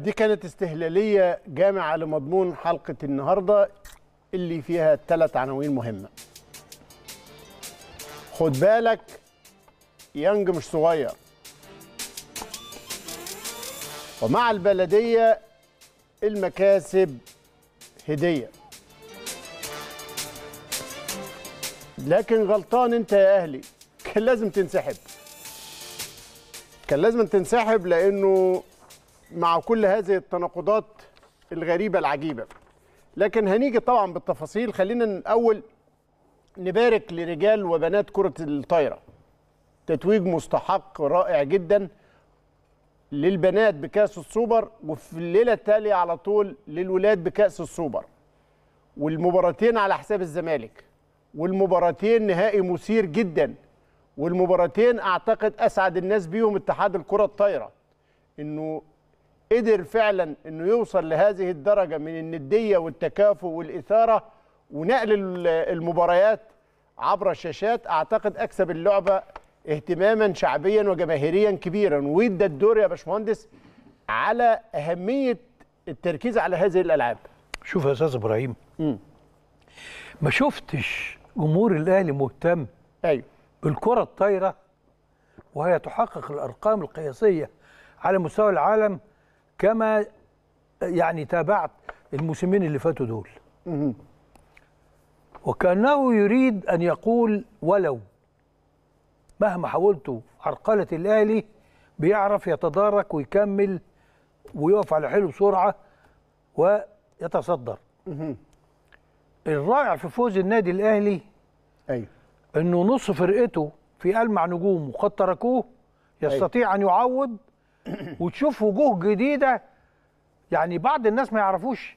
دي كانت استهلالية جامعة لمضمون حلقة النهاردة اللي فيها ثلاث عناوين مهمة خد بالك يانج مش صغير ومع البلدية المكاسب هدية لكن غلطان انت يا اهلي كان لازم تنسحب كان لازم تنسحب لانه مع كل هذه التناقضات الغريبه العجيبه لكن هنيجي طبعا بالتفاصيل خلينا الاول نبارك لرجال وبنات كره الطايره تتويج مستحق رائع جدا للبنات بكاس السوبر وفي الليله التاليه على طول للولاد بكاس السوبر والمباراتين على حساب الزمالك والمباراتين نهائي مثير جدا والمباراتين اعتقد اسعد الناس بيهم اتحاد الكره الطايره انه قدر فعلا انه يوصل لهذه الدرجه من النديه والتكافؤ والاثاره ونقل المباريات عبر الشاشات اعتقد اكسب اللعبه اهتماما شعبيا وجماهيريا كبيرا وادى الدور يا باشمهندس على اهميه التركيز على هذه الالعاب شوف يا استاذ ابراهيم مم. ما شفتش جمهور الاهلي مهتم ايوه بالكره الطايره وهي تحقق الارقام القياسيه على مستوى العالم كما يعني تابعت الموسمين اللي فاتوا دول وكانه يريد ان يقول ولو مهما حاولتوا عرقله الاهلي بيعرف يتدارك ويكمل ويقف على حلو بسرعه ويتصدر الرائع في فوز النادي الاهلي ايوه انه نص فرقته في المع نجومه قد تركوه أيوه. يستطيع أيوة. ان يعوض وتشوف وجوه جديده يعني بعض الناس ما يعرفوش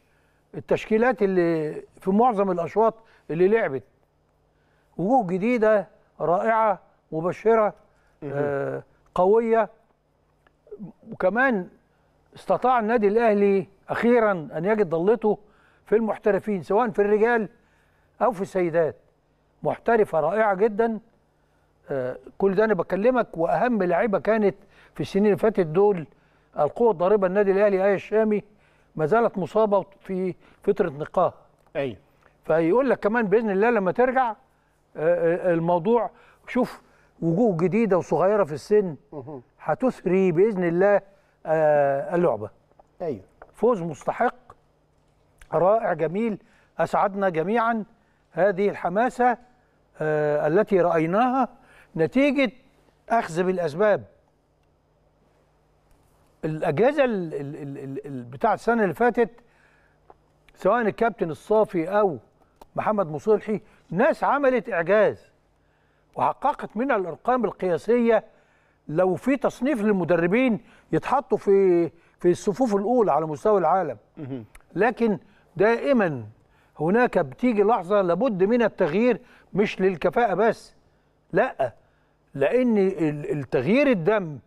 التشكيلات اللي في معظم الاشواط اللي لعبت وجوه جديده رائعه مبشره آه قويه وكمان استطاع النادي الاهلي اخيرا ان يجد ضلته في المحترفين سواء في الرجال او في السيدات محترفه رائعه جدا آه كل ده انا بكلمك واهم لعيبه كانت في السنين اللي فاتت دول القوه الضاربه النادي الاهلي ايه الشامي ما زالت مصابه في فتره نقاه ايوه فيقول لك كمان باذن الله لما ترجع آه، آه، الموضوع شوف وجوه جديده وصغيره في السن هتثري باذن الله آه، اللعبه ايوه فوز مستحق رائع جميل اسعدنا جميعا هذه الحماسه التي رايناها نتيجه اخذ بالاسباب الاجهزه بتاع السنه اللي فاتت سواء الكابتن الصافي او محمد مصلحي ناس عملت اعجاز وحققت من الارقام القياسيه لو في تصنيف للمدربين يتحطوا في في الصفوف الاولى على مستوى العالم لكن دائما هناك بتيجي لحظه لابد من التغيير مش للكفاءه بس لا لان التغيير الدم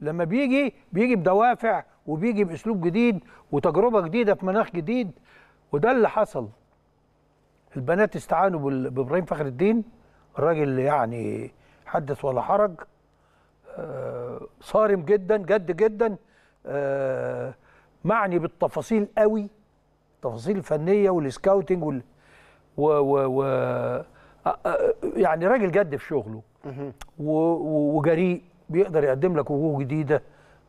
لما بيجي بيجي بدوافع وبيجي باسلوب جديد وتجربه جديده في مناخ جديد وده اللي حصل البنات استعانوا بابراهيم فخر الدين الراجل يعني حدث ولا حرج آه، صارم جدا جد جدا آه، معني بالتفاصيل قوي التفاصيل الفنيه والسكاوتنج وال و, و, و آه، يعني راجل جد في شغله وجريء بيقدر يقدم لك وجوه جديده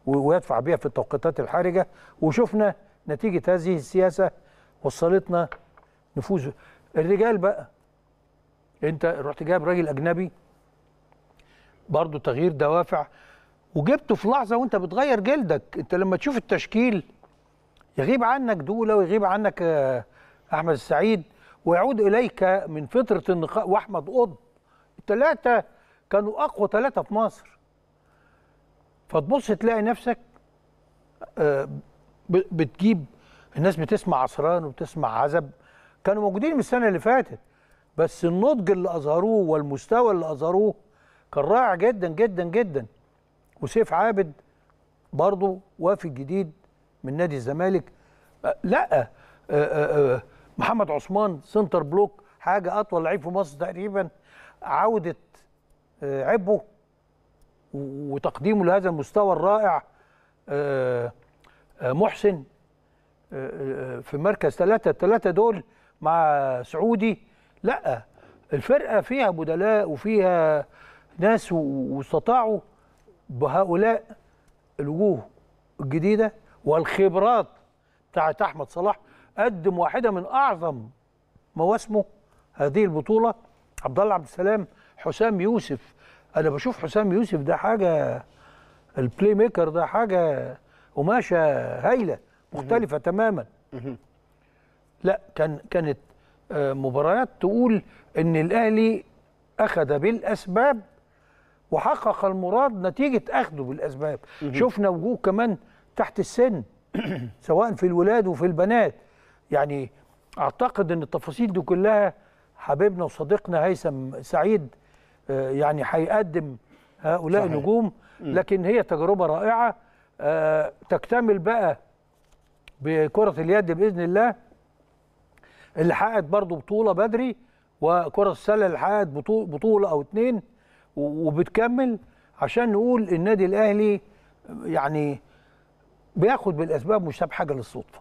ويدفع بيها في التوقيتات الحرجه وشفنا نتيجه هذه السياسه وصلتنا نفوذ الرجال بقى انت رحت جايب راجل اجنبي برضه تغيير دوافع وجبته في لحظه وانت بتغير جلدك انت لما تشوف التشكيل يغيب عنك دوله ويغيب عنك آه، احمد السعيد ويعود اليك من فتره النقاء واحمد قطب الثلاثه كانوا اقوى ثلاثه في مصر فتبص تلاقي نفسك آه، بتجيب الناس بتسمع عصران وبتسمع عزب كانوا موجودين من السنه اللي فاتت بس النضج اللي اظهروه والمستوى اللي اظهروه كان رائع جدا جدا جدا وسيف عابد برضه وافد جديد من نادي الزمالك آه، لا آه، محمد عثمان سنتر بلوك حاجه اطول لعيب في مصر تقريبا عوده عبه وتقديمه لهذا المستوى الرائع آه، آه، محسن آه، في مركز ثلاثة الثلاثة دول مع سعودي لا الفرقة فيها بدلاء وفيها ناس واستطاعوا بهؤلاء الوجوه الجديدة والخبرات بتاعت أحمد صلاح قدم واحدة من أعظم مواسمه هذه البطولة عبد الله عبد السلام حسام يوسف انا بشوف حسام يوسف ده حاجه البلاي ميكر ده حاجه قماشه هايله مختلفه تماما لا كان كانت آه، مباريات تقول ان الاهلي اخذ بالاسباب وحقق المراد نتيجه اخذه بالاسباب شفنا وجوه كمان تحت السن سواء في الولاد وفي البنات يعني اعتقد ان التفاصيل دي كلها حبيبنا وصديقنا هيثم سعيد آه، يعني هيقدم هؤلاء صحيح. النجوم لكن هي تجربه رائعه آه، تكتمل بقى بكره اليد باذن الله اللي حققت برضه بطوله بدري وكره السله اللي حققت بطوله او اتنين وبتكمل عشان نقول النادي الاهلي يعني بياخد بالاسباب مش ساب حاجه للصدفه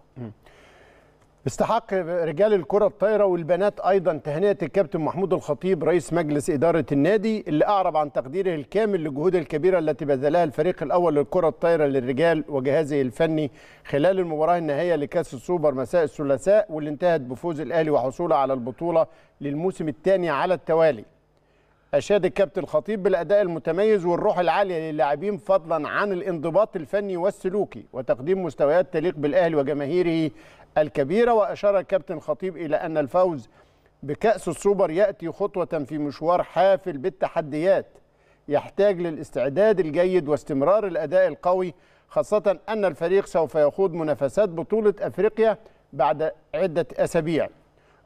استحق رجال الكرة الطايرة والبنات أيضا تهنئة الكابتن محمود الخطيب رئيس مجلس إدارة النادي اللي أعرب عن تقديره الكامل للجهود الكبيرة التي بذلها الفريق الأول للكرة الطايرة للرجال وجهازه الفني خلال المباراة النهائية لكأس السوبر مساء الثلاثاء واللي انتهت بفوز الأهلي وحصوله على البطولة للموسم الثاني على التوالي. أشاد الكابتن الخطيب بالأداء المتميز والروح العالية للاعبين فضلا عن الانضباط الفني والسلوكي وتقديم مستويات تليق بالأهلي وجماهيره الكبيرة وأشار الكابتن الخطيب إلى أن الفوز بكأس السوبر يأتي خطوة في مشوار حافل بالتحديات يحتاج للاستعداد الجيد واستمرار الأداء القوي خاصة أن الفريق سوف يخوض منافسات بطولة أفريقيا بعد عدة أسابيع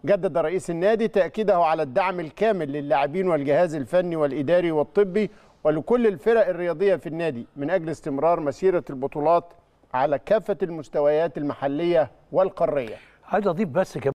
جدد رئيس النادي تأكيده على الدعم الكامل للاعبين والجهاز الفني والإداري والطبي ولكل الفرق الرياضية في النادي من أجل استمرار مسيرة البطولات على كافة المستويات المحلية والقارية عايز أضيف بس كمان